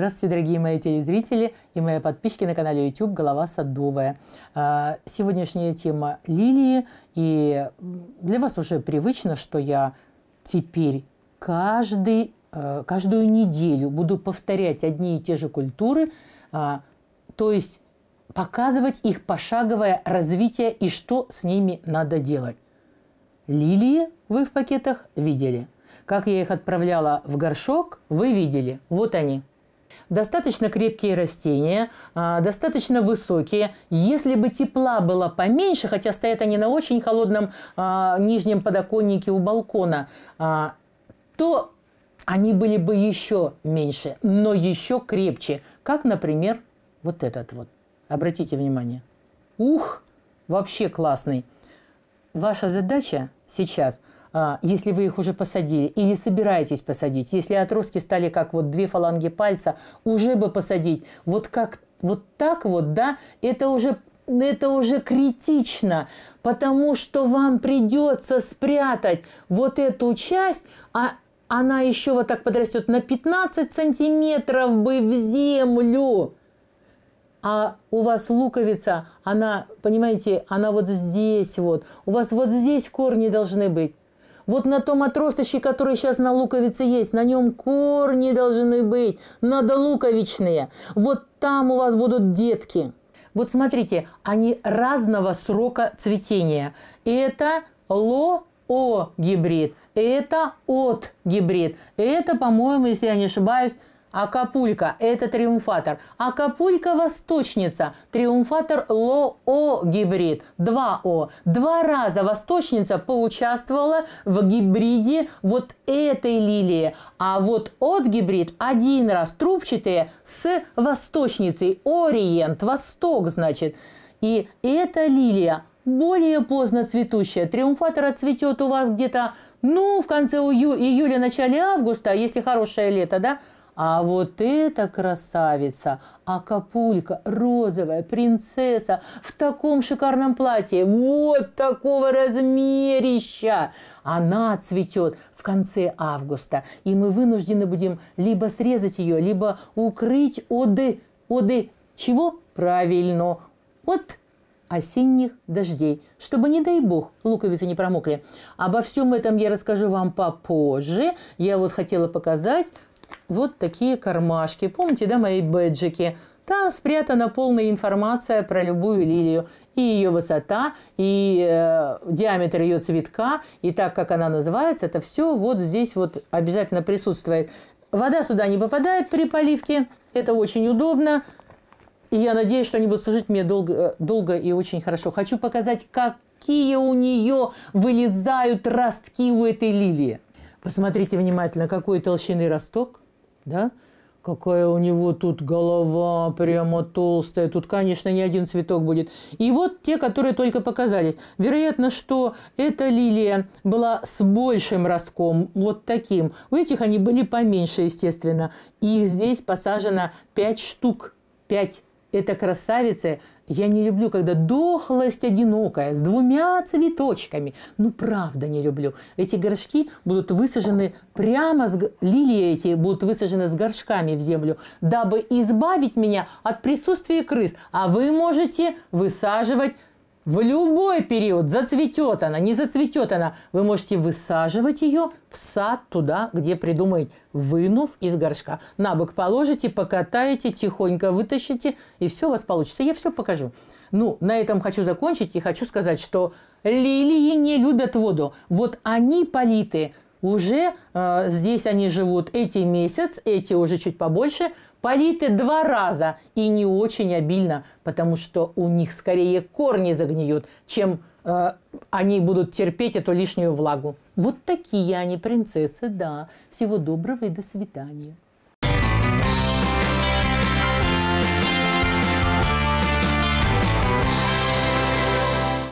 Здравствуйте, дорогие мои телезрители и мои подписчики на канале YouTube «Голова садовая». А, сегодняшняя тема – лилии. И для вас уже привычно, что я теперь каждый, э, каждую неделю буду повторять одни и те же культуры, а, то есть показывать их пошаговое развитие и что с ними надо делать. Лилии вы в пакетах видели. Как я их отправляла в горшок, вы видели. Вот они – Достаточно крепкие растения, а, достаточно высокие. Если бы тепла было поменьше, хотя стоят они на очень холодном а, нижнем подоконнике у балкона, а, то они были бы еще меньше, но еще крепче. Как, например, вот этот вот. Обратите внимание. Ух, вообще классный. Ваша задача сейчас – а, если вы их уже посадили или собираетесь посадить, если отростки стали как вот две фаланги пальца, уже бы посадить, вот как вот так вот, да, это уже это уже критично, потому что вам придется спрятать вот эту часть, а она еще вот так подрастет на 15 сантиметров бы в землю. А у вас луковица, она, понимаете, она вот здесь вот. У вас вот здесь корни должны быть. Вот на том отросточке, который сейчас на луковице есть, на нем корни должны быть, надо луковичные. Вот там у вас будут детки. Вот смотрите, они разного срока цветения. Это ло о гибрид, это от гибрид, это, по-моему, если я не ошибаюсь, Акапулька – это триумфатор. Акапулька – восточница. Триумфатор – гибрид два 2-о. Два раза восточница поучаствовала в гибриде вот этой лилии. А вот от гибрид один раз трубчатые с восточницей. Ориент, восток, значит. И эта лилия более поздно цветущая. Триумфатор отцветет у вас где-то, ну, в конце ию июля, начале августа, если хорошее лето, да, а вот эта красавица, Акапулька, розовая принцесса в таком шикарном платье, вот такого размерища. Она цветет в конце августа, и мы вынуждены будем либо срезать ее, либо укрыть оды, оды чего? Правильно, от осенних дождей, чтобы, не дай бог, луковицы не промокли. Обо всем этом я расскажу вам попозже. Я вот хотела показать, вот такие кармашки. Помните, да, мои бэджики? Там спрятана полная информация про любую лилию. И ее высота, и э, диаметр ее цветка, и так, как она называется, это все вот здесь вот обязательно присутствует. Вода сюда не попадает при поливке. Это очень удобно. И я надеюсь, что они будут служить мне долго, э, долго и очень хорошо. Хочу показать, какие у нее вылезают ростки у этой лилии. Посмотрите внимательно, какой толщины росток да? Какая у него тут голова прямо толстая. Тут, конечно, не один цветок будет. И вот те, которые только показались. Вероятно, что эта лилия была с большим ростком, вот таким. У этих они были поменьше, естественно. их здесь посажено 5 штук. 5 эта красавица, я не люблю, когда дохлость одинокая, с двумя цветочками. Ну, правда не люблю. Эти горшки будут высажены прямо с... Лилии эти будут высажены с горшками в землю, дабы избавить меня от присутствия крыс. А вы можете высаживать в любой период зацветет она, не зацветет она. Вы можете высаживать ее в сад туда, где придумаете, вынув из горшка. На бок положите, покатаете, тихонько вытащите, и все у вас получится. Я все покажу. Ну, на этом хочу закончить и хочу сказать, что лилии не любят воду. Вот они политые – уже э, здесь они живут эти месяц, эти уже чуть побольше, политы два раза и не очень обильно, потому что у них скорее корни загниют, чем э, они будут терпеть эту лишнюю влагу. Вот такие они, принцессы, да. Всего доброго и до свидания.